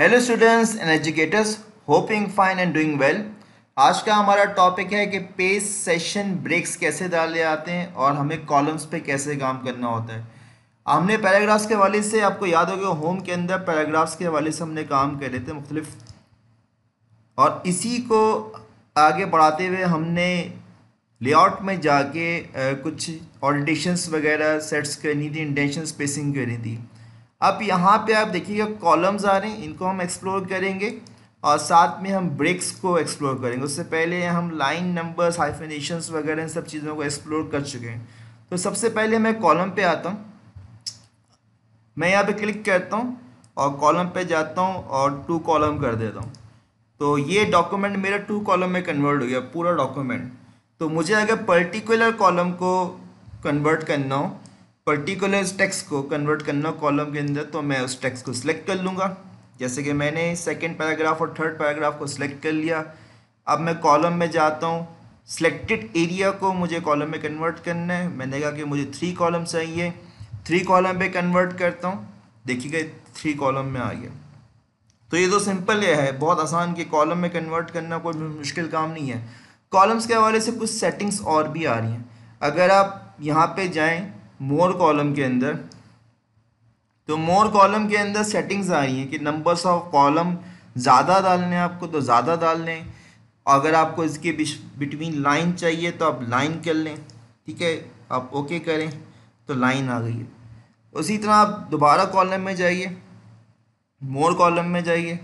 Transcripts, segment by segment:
Hello students and educators hoping fine and doing well आज का हमारा टॉपिक है कि पेज सेशन ब्रेक्स कैसे डाले जाते हैं और हमें कॉलम्स पे कैसे काम करना होता है हमने पैराग्राफ्स के हवाले से आपको याद होगा होम के अंदर पैराग्राफ्स के हवाले से हमने काम करे थे मुख्तलिफ और इसी को आगे बढ़ाते हुए हमने लेआउट में जाके कुछ ऑल्टेशंस वगैरह सेट्स करनी थी इंटेंशन स्पेसिंग करनी थी अब यहाँ पे आप देखिएगा कॉलम्स आ रहे हैं इनको हम एक्सप्लोर करेंगे और साथ में हम ब्रेक्स को एक्सप्लोर करेंगे उससे पहले हम लाइन नंबर्स हाइफिनेशन वगैरह इन सब चीज़ों को एक्सप्लोर कर चुके हैं तो सबसे पहले मैं कॉलम पे आता हूँ मैं यहाँ पे क्लिक करता हूँ और कॉलम पे जाता हूँ और टू कॉलम कर देता हूँ तो ये डॉक्यूमेंट मेरा टू कॉलम में कन्वर्ट हो गया पूरा डॉक्यूमेंट तो मुझे अगर पर्टिकुलर कॉलम को कन्वर्ट करना हो पर्टिकुलर टेक्स को कन्वर्ट करना कॉलम के अंदर तो मैं उस टेक्स को सिलेक्ट कर लूँगा जैसे कि मैंने सेकेंड पैराग्राफ और थर्ड पैराग्राफ को सिलेक्ट कर लिया अब मैं कॉलम में जाता हूँ सिलेक्टेड एरिया को मुझे कॉलम में कन्वर्ट करना है मैंने कहा कि मुझे थ्री कॉलम चाहिए थ्री कॉलम पे कन्वर्ट करता हूँ देखिएगा थ्री कॉलम में आ गया तो ये तो सिंपल है बहुत आसान कि कॉलम में कन्वर्ट करना कोई मुश्किल काम नहीं है कॉलम्स के हवाले से कुछ सेटिंग्स और भी आ रही हैं अगर आप यहाँ पे जाएं मोर कॉलम के अंदर तो मोर कॉलम के अंदर सेटिंग्स आ रही हैं कि नंबर्स ऑफ कॉलम ज़्यादा डालने लें आपको तो ज़्यादा डाल लें अगर आपको इसके बिटवीन लाइन चाहिए तो आप लाइन कर लें ठीक है आप ओके करें तो लाइन आ गई है उसी तरह आप दोबारा कॉलम में जाइए मोर कॉलम में जाइए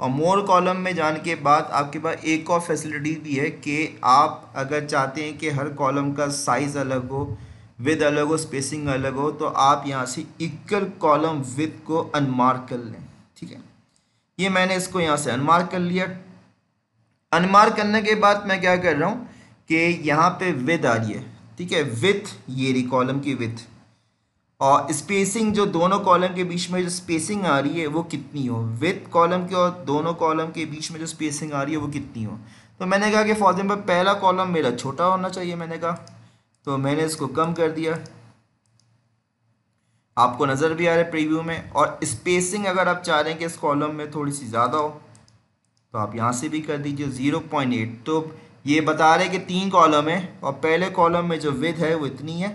और मोर कॉलम में जाने के बाद आपके पास एक और फैसिलिटी भी है कि आप अगर चाहते हैं कि हर कॉलम का साइज़ अलग हो विद अलग हो स्पेसिंग अलग हो तो आप यहाँ से इक्वल कॉलम विद को अनमार्क कर लें ठीक है ये मैंने इसको यहाँ से अनमार्क कर लिया अनमार्क करने के बाद मैं क्या कर रहा हूँ कि यहाँ पे विद आ रही है ठीक है विथ ये रही कॉलम की विथ और स्पेसिंग जो दोनों कॉलम के बीच में जो स्पेसिंग आ रही है वो कितनी हो विथ कॉलम के और दोनों कॉलम के बीच में जो स्पेसिंग आ रही है वो कितनी हो तो मैंने कहा कि फॉर एग्जाम्पल पहला कॉलम मेरा छोटा होना चाहिए मैंने कहा तो मैंने इसको कम कर दिया आपको नज़र भी आ रहा है प्रीव्यू में और स्पेसिंग अगर आप चाह रहे हैं कि इस कॉलम में थोड़ी सी ज़्यादा हो तो आप यहाँ से भी कर दीजिए ज़ीरो पॉइंट एट तो ये बता रहे हैं कि तीन कॉलम है और पहले कॉलम में जो विद है वो इतनी है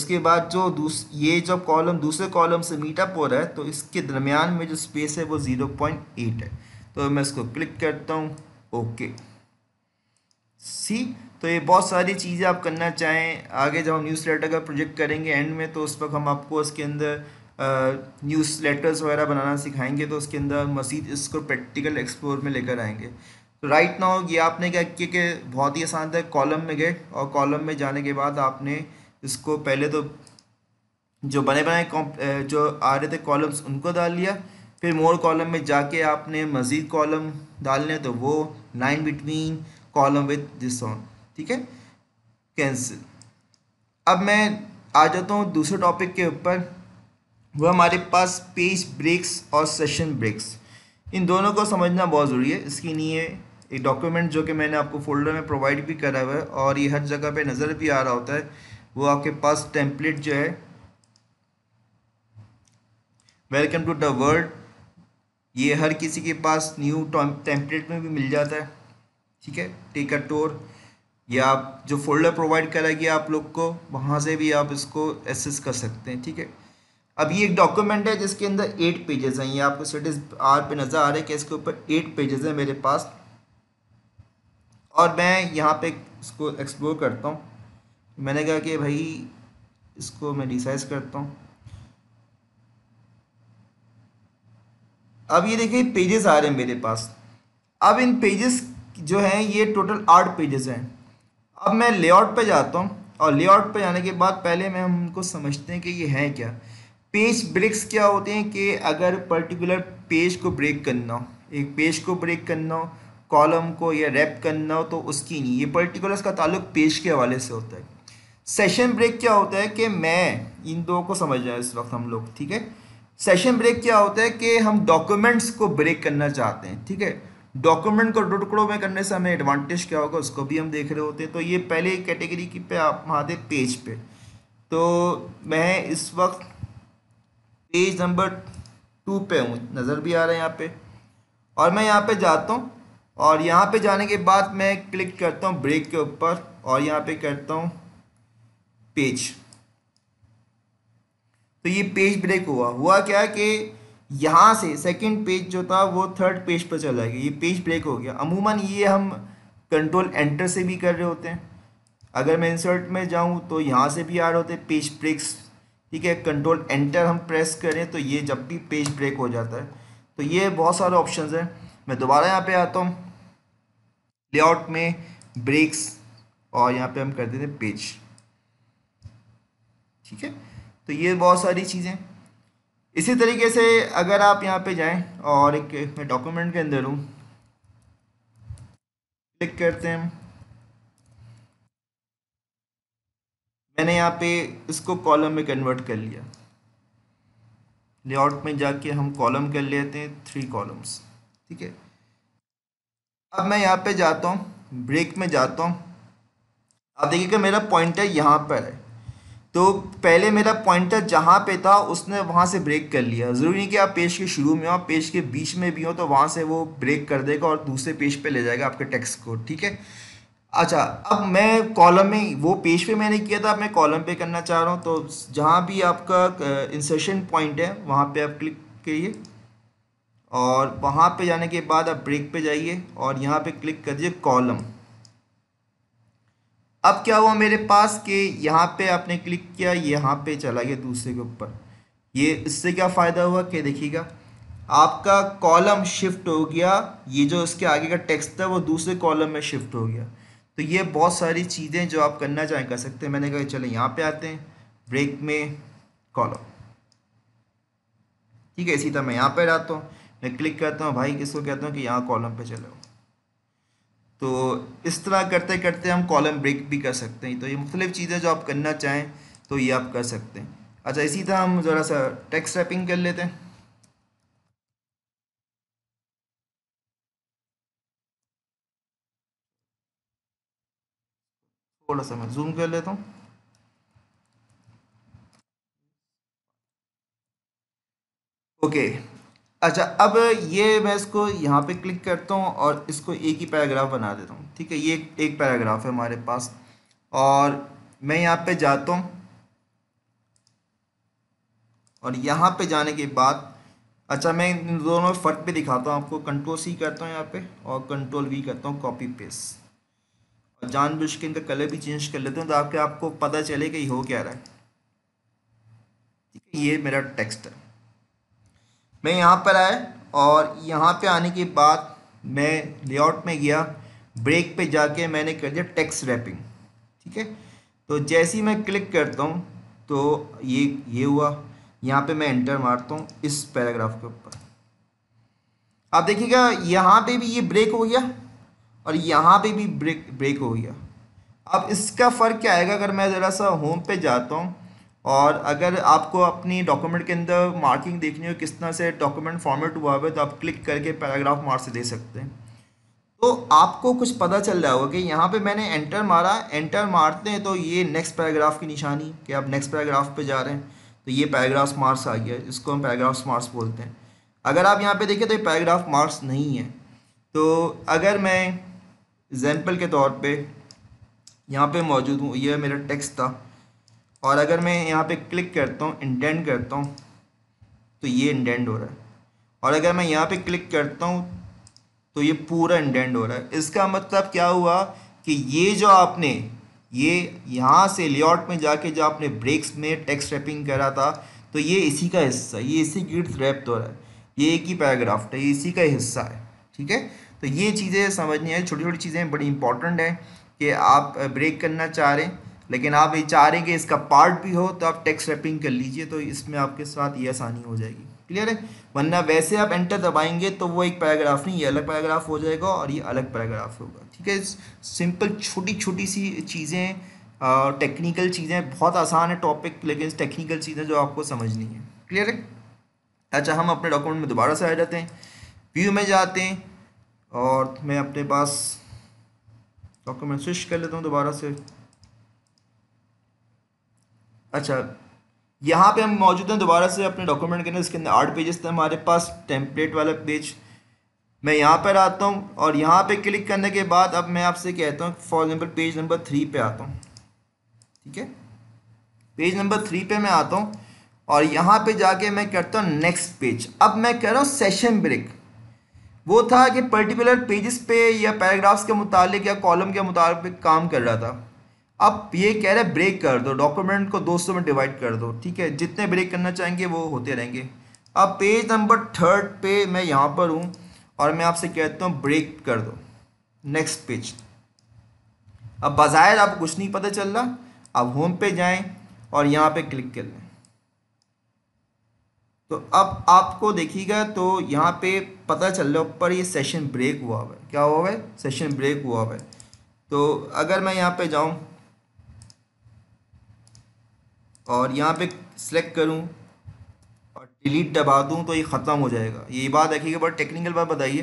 उसके बाद जो दूस ये जब कॉलम दूसरे कॉलम से मीटअप हो रहा है तो इसके दरमियान में जो स्पेस है वो ज़ीरो पॉइंट एट है तो मैं इसको क्लिक करता हूँ ओके सी तो ये बहुत सारी चीज़ें आप करना चाहें आगे जब हम न्यूज़ लेटर का प्रोजेक्ट करेंगे एंड में तो उस वक्त हम आपको उसके अंदर न्यूज़ लेटर्स वगैरह बनाना सिखाएंगे तो उसके अंदर मज़ीद इसको प्रैक्टिकल एक्सप्लोर में लेकर आएंगे तो राइट नाउ ये आपने क्या किया कि बहुत ही आसान था कॉलम में गए और कॉलम में जाने के बाद आपने इसको पहले तो जो बने बनाए जो आ रहे थे कॉलम्स उनको डाल लिया फिर मोर कॉलम में जाके आपने मज़ीद कॉलम डालने तो वो line between column with this on ठीक है कैंसिल अब मैं आ जाता हूँ दूसरे टॉपिक के ऊपर वो हमारे पास पेज ब्रेक्स और सेशन ब्रेक्स इन दोनों को समझना बहुत ज़रूरी है इसके लिए एक डॉक्यूमेंट जो कि मैंने आपको फोल्डर में प्रोवाइड भी करा हुआ है और ये हर जगह पे नज़र भी आ रहा होता है वो आपके पास टेम्पलेट जो है वेलकम टू द वर्ल्ड ये हर किसी के पास न्यू टेम्पलेट में भी मिल जाता है ठीक है टेक अ टोर या जो फोल्डर प्रोवाइड करा गया आप लोग को वहाँ से भी आप इसको एसेस कर सकते हैं ठीक है अब ये एक डॉक्यूमेंट है जिसके अंदर एट पेजेस हैं ये आपको स्टेटस आर पे नज़र आ रहा है कि इसके ऊपर एट पेजेस हैं मेरे पास और मैं यहाँ पे इसको एक्सप्लोर करता हूँ मैंने कहा कि भाई इसको मैं डिसाइज करता हूँ अब ये देखिए पेजेस आ रहे हैं मेरे पास अब इन पेजेस जो हैं ये टोटल आठ पेजेस हैं अब मैं लेआउट पे जाता हूँ और लेआउट पे जाने के बाद पहले मैं हमको समझते हैं कि ये है क्या पेज ब्रेक्स क्या होते हैं कि अगर पर्टिकुलर पेज को ब्रेक करना हो एक पेज को ब्रेक करना हो कॉलम को या रैप करना हो तो उसकी नहीं ये पर्टिकुलर का ताल्लुक पेज के हवाले से होता है सेशन ब्रेक क्या होता है कि मैं इन दो को समझ रहा हूँ इस वक्त हम लोग ठीक है सेशन ब्रेक क्या होता है कि हम डॉक्यूमेंट्स को ब्रेक करना चाहते हैं ठीक है डॉक्यूमेंट को टुकड़ों में करने से हमें एडवांटेज क्या होगा उसको भी हम देख रहे होते हैं तो ये पहले कैटेगरी की पे आप दे पेज पे तो मैं इस वक्त पेज नंबर टू पे हूँ नज़र भी आ रहा है यहाँ पे और मैं यहाँ पे जाता हूँ और यहाँ पे जाने के बाद मैं क्लिक करता हूँ ब्रेक के ऊपर और यहाँ पे करता हूँ पेज तो ये पेज ब्रेक हुआ हुआ क्या कि यहाँ से सेकेंड पेज जो था वो थर्ड पेज पर चला गया ये पेज ब्रेक हो गया अमूमन ये हम कंट्रोल एंटर से भी कर रहे होते हैं अगर मैं इंसर्ट में जाऊँ तो यहाँ से भी आ रहे होते हैं पेज ब्रेक्स ठीक है कंट्रोल एंटर हम प्रेस करें तो ये जब भी पेज ब्रेक हो जाता है तो ये बहुत सारे ऑप्शन हैं मैं दोबारा यहाँ पे आता हूँ लेआउट में ब्रेक्स और यहाँ पे हम कर देते हैं पेज ठीक है तो ये बहुत सारी चीज़ें इसी तरीके से अगर आप यहाँ पे जाएं और एक मैं डॉक्यूमेंट के अंदर हूँ क्लिक करते हैं मैंने यहाँ पे इसको कॉलम में कन्वर्ट कर लिया लेआउट में जाके हम कॉलम कर लेते हैं थ्री कॉलम्स ठीक है अब मैं यहाँ पे जाता हूँ ब्रेक में जाता हूँ आप देखिएगा मेरा पॉइंटर यहाँ पर है तो पहले मेरा पॉइंटर जहाँ पे था उसने वहाँ से ब्रेक कर लिया ज़रूरी नहीं कि आप पेज के शुरू में हो आप पेज के बीच में भी हो तो वहाँ से वो ब्रेक कर देगा और दूसरे पेज पे ले जाएगा आपके टेक्स्ट को ठीक है अच्छा अब मैं कॉलम में वो पेज पे मैंने किया था अब मैं कॉलम पे करना चाह रहा हूँ तो जहाँ भी आपका इंसर्शन पॉइंट है वहाँ पर आप क्लिक करिए और वहाँ पर जाने के बाद आप ब्रेक पर जाइए और यहाँ पर क्लिक करिए कॉलम अब क्या हुआ मेरे पास कि यहाँ पे आपने क्लिक किया यहाँ पे चला गया दूसरे के ऊपर ये इससे क्या फ़ायदा हुआ कि देखिएगा आपका कॉलम शिफ्ट हो गया ये जो इसके आगे का टेक्स्ट था वो दूसरे कॉलम में शिफ्ट हो गया तो ये बहुत सारी चीज़ें जो आप करना चाहें कर सकते हैं मैंने कहा चले यहाँ पे आते हैं ब्रेक में कॉलम ठीक है इसी तरह मैं यहाँ पर आता हूँ मैं क्लिक करता हूँ भाई किसको कहता हूँ कि यहाँ कॉलम पर चले तो इस तरह करते करते हम कॉलम ब्रेक भी कर सकते हैं तो ये मुख्तलिफ़ चीज़ें जो आप करना चाहें तो ये आप कर सकते हैं अच्छा इसी तरह हम ज़रा सा टेक्स्ट रैपिंग कर लेते हैं थोड़ा सा मैं जूम कर लेता हूँ ओके okay. अच्छा अब ये मैं इसको यहाँ पे क्लिक करता हूँ और इसको एक ही पैराग्राफ बना देता हूँ ठीक है ये एक पैराग्राफ है हमारे पास और मैं यहाँ पे जाता हूँ और यहाँ पे जाने के बाद अच्छा मैं इन दोनों फ़र्क भी दिखाता हूँ आपको कंट्रोल सी करता हूँ यहाँ पे और कंट्रोल वी करता हूँ कॉपी पेस्ट और बुझ के इनका कलर भी चेंज कर लेता हूँ ताकि आपको पता चले कि हो क्या रहा है ठीक है ये मेरा टेक्स्ट है मैं यहाँ पर आया और यहाँ पे आने के बाद मैं लेआउट में गया ब्रेक पे जाके मैंने कर दिया टेक्स्ट रैपिंग ठीक है तो जैसे ही मैं क्लिक करता हूँ तो ये ये हुआ यहाँ पे मैं एंटर मारता हूँ इस पैराग्राफ के ऊपर आप देखिएगा यहाँ पे भी ये ब्रेक हो गया और यहाँ पे भी ब्रेक ब्रेक हो गया अब इसका फ़र्क क्या आएगा अगर मैं ज़रा सा होम पे जाता हूँ और अगर आपको अपनी डॉक्यूमेंट के अंदर मार्किंग देखनी हो किस तरह से डॉक्यूमेंट फॉर्मेट हुआ है तो आप क्लिक करके पैराग्राफ मार्क्स दे सकते हैं तो आपको कुछ पता चल रहा होगा कि यहाँ पे मैंने एंटर मारा एंटर मारते हैं तो ये नेक्स्ट पैराग्राफ की निशानी कि आप नेक्स्ट पैराग्राफ पे जा रहे हैं तो ये पैराग्राफ मार्क्स आ गया इसको हम पैराग्राफ मार्क्स बोलते हैं अगर आप यहाँ पे देखें तो ये पैराग्राफ मार्क्स नहीं है तो अगर मैं एग्ज़ाम्पल के तौर पर यहाँ पर मौजूद हूँ यह मेरा टेक्स्ट था और अगर मैं यहाँ पे क्लिक करता हूँ इंडेंट करता हूँ तो ये इंडेंट हो रहा है और अगर मैं यहाँ पे क्लिक करता हूँ तो ये पूरा इंडेंट हो रहा है इसका मतलब क्या हुआ कि ये जो आपने ये यहाँ से लेआउट में जाके जो आपने ब्रेक्स में टेक्स रैपिंग करा था तो ये इसी का हिस्सा ये इसी गिर्द रैप्ड हो रहा है ये एक ही पैराग्राफ है ये इसी का हिस्सा है ठीक है तो ये चीज़ें समझनी है छोटी छोटी चीज़ें बड़ी इंपॉर्टेंट हैं कि आप ब्रेक करना चाह रहे हैं लेकिन आप ये चाह रहे हैं कि इसका पार्ट भी हो तो आप टेक्स्ट रैपिंग कर लीजिए तो इसमें आपके साथ ये आसानी हो जाएगी क्लियर है वरना वैसे आप एंटर दबाएंगे तो वो एक पैराग्राफ नहीं ये अलग पैराग्राफ हो जाएगा और ये अलग पैराग्राफ होगा ठीक है सिंपल छोटी छोटी सी चीज़ें टेक्निकल चीज़ें बहुत आसान है टॉपिक लेकिन टेक्निकल चीज़ें जो आपको समझनी है क्लियर है अच्छा हम अपने डॉक्यूमेंट में दोबारा से आ जाते हैं व्यू में जाते हैं और मैं अपने पास डॉक्यूमेंट स्विच कर लेता हूँ दोबारा से अच्छा यहाँ पे हम मौजूद हैं दोबारा से अपने डॉक्यूमेंट के अंदर इसके अंदर आठ पेजेस थे हमारे पास टेम्पलेट वाला पेज मैं यहाँ पर आता हूँ और यहाँ पे क्लिक करने के बाद अब मैं आपसे कहता हूँ for example page number three पे आता हूँ ठीक है पेज नंबर थ्री पे मैं आता हूँ और यहाँ पे जाके मैं करता हूँ नेक्स्ट पेज अब मैं कह रहा हूँ सेशन ब्रेक वो था कि पर्टिकुलर पेजेस पे या पैराग्राफ्स के मुतालिक या कॉलम के मुताबिक काम कर रहा था अब ये कह रहे ब्रेक कर दो डॉक्यूमेंट को दोस्तों में डिवाइड कर दो ठीक है जितने ब्रेक करना चाहेंगे वो होते रहेंगे अब पेज नंबर थर्ड पे मैं यहाँ पर हूँ और मैं आपसे कहता हूँ ब्रेक कर दो नेक्स्ट पेज अब बाज़ाहिर आपको कुछ नहीं पता चल रहा अब होम पे जाएं और यहाँ पे क्लिक कर लें तो अब आपको देखिएगा तो यहाँ पे पता चल रहा है ऊपर ये सेशन ब्रेक हुआ हुआ है क्या हुआ हुआ है सेशन ब्रेक हुआ हुआ है तो अगर मैं यहाँ पे जाऊँ और यहाँ पे सेलेक्ट करूँ और डिलीट दबा दूँ तो ये ख़त्म हो जाएगा ये बात रखिएगा बहुत टेक्निकल बात बताइए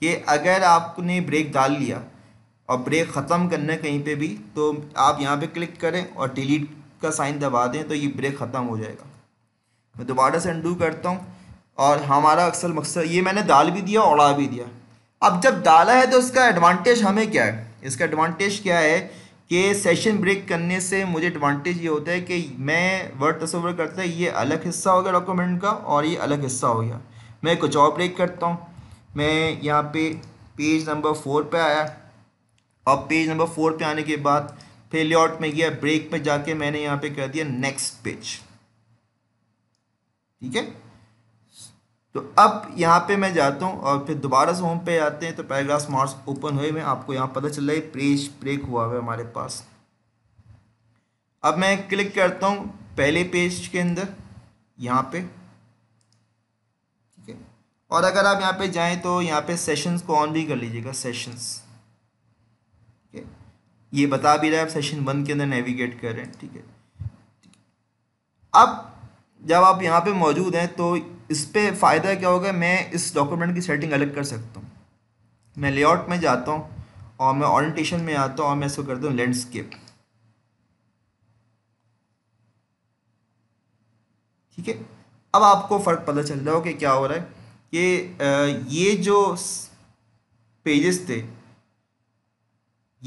कि अगर आपने ब्रेक डाल लिया और ब्रेक ख़त्म करना है कहीं पे भी तो आप यहाँ पे क्लिक करें और डिलीट का साइन दबा दें तो ये ब्रेक ख़त्म हो जाएगा मैं दोबारा से अंडू करता हूँ और हमारा अक्सर मकसद ये मैंने डाल भी दिया और उड़ा भी दिया अब जब डाला है तो इसका एडवांटेज हमें क्या है इसका एडवांटेज क्या है कि सेशन ब्रेक करने से मुझे एडवांटेज ये होता है कि मैं वर्ड तस्वर करता है ये अलग हिस्सा हो गया डॉक्यूमेंट का और ये अलग हिस्सा हो गया मैं कुछ और ब्रेक करता हूँ मैं यहाँ पे पेज नंबर फोर पे आया और पेज नंबर फोर पे आने के बाद फिर लेआउट में गया ब्रेक पे जाके मैंने यहाँ पे कर दिया नेक्स्ट पेज ठीक है तो अब यहाँ पे मैं जाता हूँ और फिर दोबारा से होम पे आते हैं तो पैराग्राफ मार्क्स ओपन हुए हुए आपको यहाँ पता चल रहा है पेज ब्रेक हुआ हुआ है हमारे पास अब मैं क्लिक करता हूँ पहले पेज के अंदर यहाँ पे ठीक है और अगर आप यहाँ पे जाएं तो यहाँ पे सेशंस को ऑन भी कर लीजिएगा सेशंस ठीक है ये बता भी रहा है आप सेशन वन के अंदर नेविगेट कर रहे हैं ठीक है अब जब आप यहाँ पे मौजूद हैं तो इस पर फ़ायदा क्या होगा मैं इस डॉक्यूमेंट की सेटिंग अलग कर सकता हूँ मैं लेआउट में जाता हूँ और मैं ऑरेंटेशन में आता हूँ और मैं इसको करता हूँ लैंडस्केप ठीक है अब आपको फ़र्क पता चल रहा हो कि क्या हो रहा है कि ये जो पेजेस थे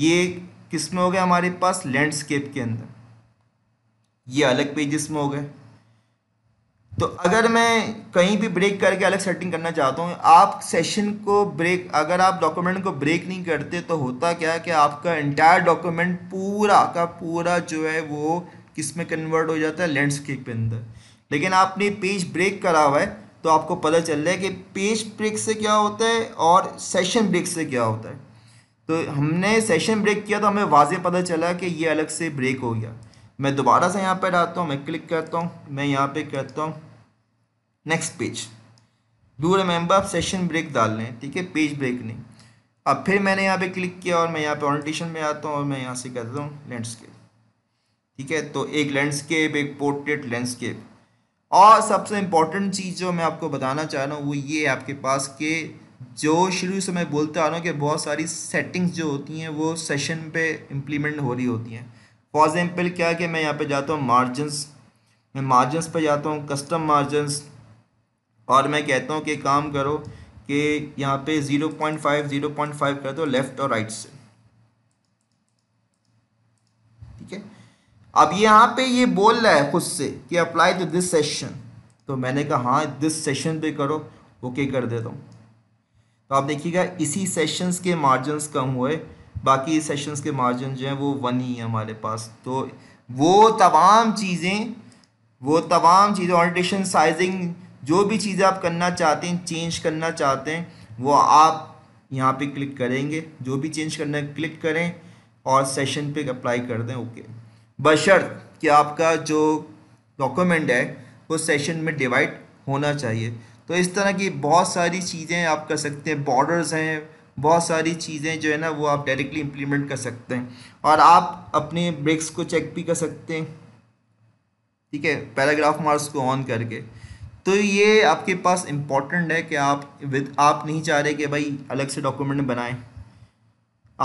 ये किस में हो गए हमारे पास लैंडस्केप के अंदर ये अलग पेजेस में हो गए तो अगर मैं कहीं भी ब्रेक करके अलग सेटिंग करना चाहता हूँ आप सेशन को ब्रेक अगर आप डॉक्यूमेंट को ब्रेक नहीं करते तो होता क्या है कि आपका इंटायर डॉक्यूमेंट पूरा का पूरा जो है वो किस में कन्वर्ट हो जाता है लैंडस्केप के अंदर लेकिन आपने पेज ब्रेक करा हुआ है तो आपको पता चल रहा है कि पेज ब्रेक से क्या होता है और सेशन ब्रेक से क्या होता है तो हमने सेशन ब्रेक किया तो हमें वाजे पता चला कि ये अलग से ब्रेक हो गया मैं दोबारा से यहाँ पर आता हूँ मैं क्लिक करता हूँ मैं यहाँ पे करता हूँ नेक्स्ट पेज डू रिमेंबर आप सेशन ब्रेक डाल लें ठीक है पेज ब्रेक नहीं अब फिर मैंने यहाँ पे क्लिक किया और मैं यहाँ पे ऑरिटेशन में आता हूँ और मैं यहाँ से कर देता हूँ लैंडस्केप ठीक है तो एक लैंडस्केप एक पोर्ट्रेट लैंडस्केप और सबसे इम्पॉर्टेंट चीज़ जो मैं आपको बताना चाह रहा हूँ वो ये आपके पास के जो शुरू से मैं बोलता आ रहा हूँ कि बहुत सारी सेटिंग्स जो होती हैं वो सेशन पे इम्प्लीमेंट हो रही होती हैं फॉर एग्ज़ाम्पल क्या कि मैं यहाँ पे जाता हूँ मार्जिनस मैं मार्जिनस पे जाता हूँ कस्टम मार्जिनस और मैं कहता हूँ कि काम करो कि यहाँ पे zero point five zero point five कर दो लेफ़्ट और राइट से ठीक है अब यहाँ पे ये बोल रहा है खुद से कि अप्लाई टू दिस सेशन तो मैंने कहा हाँ दिस सेशन पे करो ओके कर देता हूँ तो आप देखिएगा इसी सेशंस के मार्जिनस कम हुए बाकी सेशंस के मार्जिन जो हैं वो वन ही है हमारे पास तो वो तमाम चीज़ें वो तमाम चीज़ें ऑल्टेशन साइजिंग जो भी चीज़ें आप करना चाहते हैं चेंज करना चाहते हैं वो आप यहाँ पे क्लिक करेंगे जो भी चेंज करना है क्लिक करें और सेशन पे अप्लाई कर दें ओके बशर्त कि आपका जो डॉक्यूमेंट है वो सेशन में डिवाइड होना चाहिए तो इस तरह की बहुत सारी चीज़ें आप कर सकते हैं बॉर्डर्स हैं बहुत सारी चीज़ें जो है ना वो आप डायरेक्टली इम्प्लीमेंट कर सकते हैं और आप अपने ब्रेक्स को चेक भी कर सकते हैं ठीक है पैराग्राफ मार्क्स को ऑन करके तो ये आपके पास इम्पॉर्टेंट है कि आप विद आप नहीं चाह रहे कि भाई अलग से डॉक्यूमेंट बनाएं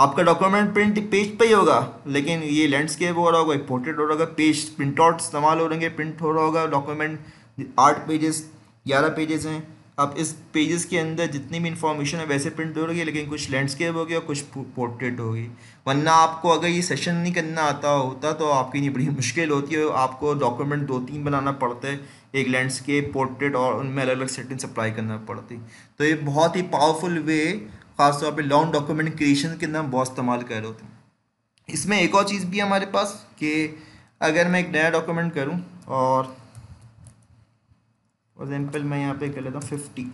आपका डॉक्यूमेंट प्रिंट पेज पे ही होगा लेकिन ये लैंडस्केप हो रहा होगा इम्पोर्टेड हो रहा होगा पेज प्रिंट आउट इस्तेमाल हो हैं प्रिंट हो रहा होगा डॉक्यूमेंट आठ पेजेस ग्यारह पेजेस हैं अब इस पेजेस के अंदर जितनी भी इंफॉर्मेशन है वैसे प्रिंट हो रही है लेकिन कुछ लैंडस्केप होगी और कुछ पोर्ट्रेट होगी वरना आपको अगर ये सेशन नहीं करना आता होता तो आपके लिए बड़ी मुश्किल होती है आपको डॉक्यूमेंट दो तीन बनाना पड़ता है एक लैंडस्केप पोर्ट्रेट और उनमें अलग अलग सेटिंग अप्लाई करना पड़ती तो ये बहुत ही पावरफुल वे खासतौर पर लॉन्ग डॉक्यूमेंट क्रिएशन के अंदर बहुत इस्तेमाल कर रहे होते हैं इसमें एक और चीज़ भी हमारे पास कि अगर मैं एक नया डॉक्यूमेंट करूँ और फॉर एग्जाम्पल मैं यहाँ पे कर लेता हूँ फिफ्टी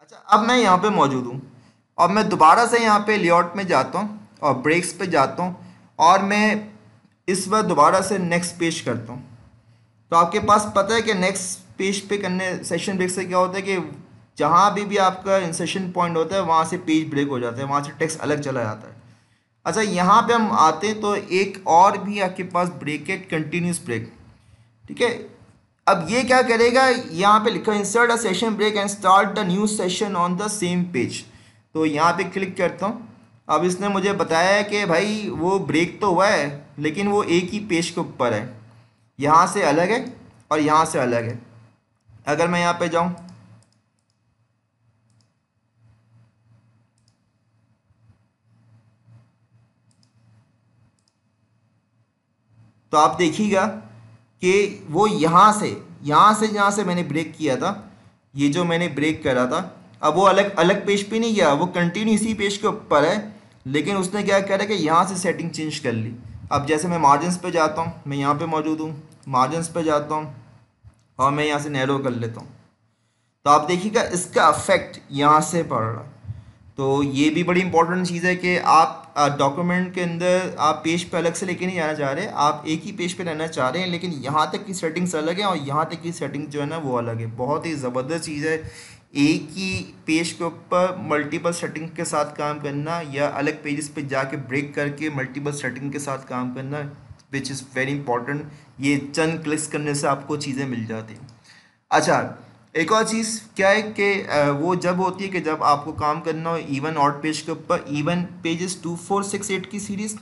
अच्छा अब मैं यहाँ पे मौजूद हूँ अब मैं दोबारा से यहाँ पे लेआउट में जाता हूँ और ब्रेक्स पे जाता हूँ और मैं इस बार दोबारा से नेक्स्ट पेज करता हूँ तो आपके पास पता है कि नेक्स्ट पेज पे करने सेशन ब्रेक से क्या होता है कि जहाँ भी भी आपका इंसेशन पॉइंट होता है वहाँ से पेज ब्रेक हो जाता है वहाँ से टेक्स अलग चला जाता है अच्छा यहाँ पे हम आते हैं तो एक और भी आपके पास ब्रेक है कंटिन्यूस ब्रेक ठीक है अब ये क्या करेगा यहाँ पे लिखा insert a session break and start the new session on the same page तो यहाँ पे क्लिक करता हूँ अब इसने मुझे बताया कि भाई वो ब्रेक तो हुआ है लेकिन वो एक ही पेश के ऊपर है यहाँ से अलग है और यहाँ से अलग है अगर मैं यहाँ पे जाऊँ तो आप देखिएगा कि वो यहाँ से यहाँ से यहाँ से मैंने ब्रेक किया था ये जो मैंने ब्रेक करा था अब वो अलग अलग पेज पे नहीं गया वो कंटिन्यू इसी पेज के ऊपर है लेकिन उसने क्या करा कि यहाँ से सेटिंग चेंज कर ली अब जैसे मैं मार्जिनस पे जाता हूँ मैं यहाँ पे मौजूद हूँ मार्जिनस पे जाता हूँ और मैं यहाँ से नैरो कर लेता हूँ तो आप देखिएगा इसका अफेक्ट यहाँ से पड़ रहा तो ये भी बड़ी इंपॉर्टेंट चीज़ है कि आप डॉक्यूमेंट के अंदर आप पेज पे अलग से लेके नहीं जाना चाह रहे आप एक ही पेज पे रहना चाह रहे हैं लेकिन यहाँ तक की सेटिंग्स अलग हैं और यहाँ तक की सेटिंग जो है ना वो अलग है बहुत ही ज़बरदस्त चीज़ है एक ही पेज के ऊपर मल्टीपल सेटिंग के साथ काम करना या अलग पेजेस पे जाके ब्रेक करके मल्टीपल सेटिंग के साथ काम करना विच इज़ वेरी इंपॉर्टेंट ये चंद क्लिक्स करने से आपको चीज़ें मिल जाती हैं अच्छा एक और चीज़ क्या है कि वो जब होती है कि जब आपको काम करना हो इवन ऑट पेज के ऊपर even pages two four six eight की सीरीज़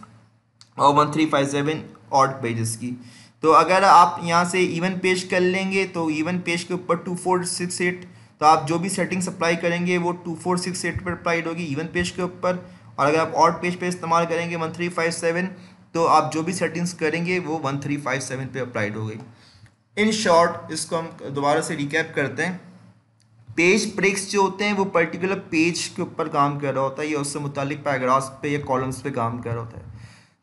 और one three five seven odd pages की तो अगर आप यहाँ से इवन पेज कर लेंगे तो इवन पेज के ऊपर टू फोर सिक्स एट तो आप जो भी सेटिंग्स अप्लाई करेंगे वो टू फोर सिक्स एट पर अप्लाइड होगी इवन पेज के ऊपर और अगर आप ऑड पेज पे इस्तेमाल करेंगे वन थ्री फाइव सेवन तो आप जो भी सेटिंग्स करेंगे वो वन थ्री फाइव सेवन पर अप्लाइड हो गई इन शॉर्ट इसको हम दोबारा से रिकैप करते हैं पेज ब्रेक्स जो होते हैं वो पर्टिकुलर पेज के ऊपर काम कर रहा होता है या उससे मुतल पैराग्राफ्स पे या कॉलम्स पे काम कर रहा होता है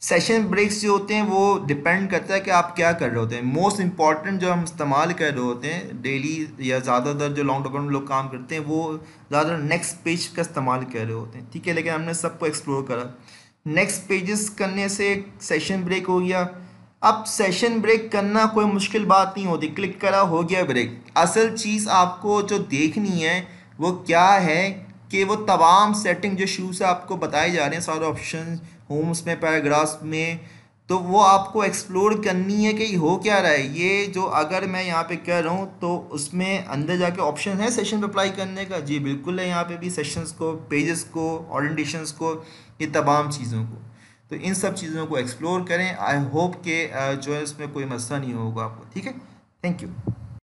सेशन ब्रेक्स जो होते हैं वो डिपेंड करता है कि आप क्या कर रहे होते हैं मोस्ट इंपॉर्टेंट जो हम इस्तेमाल कर रहे होते हैं डेली या ज़्यादातर जो लॉन्ग टर्म लोग काम करते हैं वो ज़्यादातर नेक्स्ट पेज का इस्तेमाल कर रहे होते हैं ठीक है लेकिन हमने सबको एक्सप्लोर करा नेक्स्ट पेजेस करने से सेशन ब्रेक हो गया अब सेशन ब्रेक करना कोई मुश्किल बात नहीं होती क्लिक करा हो गया ब्रेक असल चीज़ आपको जो देखनी है वो क्या है कि वो तमाम सेटिंग जो शूज़ आपको बताए जा रहे हैं सारे ऑप्शन होम्स में पैराग्राफ्स में तो वो आपको एक्सप्लोर करनी है कि हो क्या रहा है ये जो अगर मैं यहाँ पे कह रहा हूँ तो उसमें अंदर जाके ऑप्शन है सेशन पे अप्लाई करने का जी बिल्कुल है यहाँ पे भी सेशंस को पेजेस को ऑरेंटेशंस को ये तमाम चीज़ों को तो इन सब चीज़ों को एक्सप्लोर करें आई होप के जो है उसमें कोई मसला नहीं होगा आपको ठीक है थैंक यू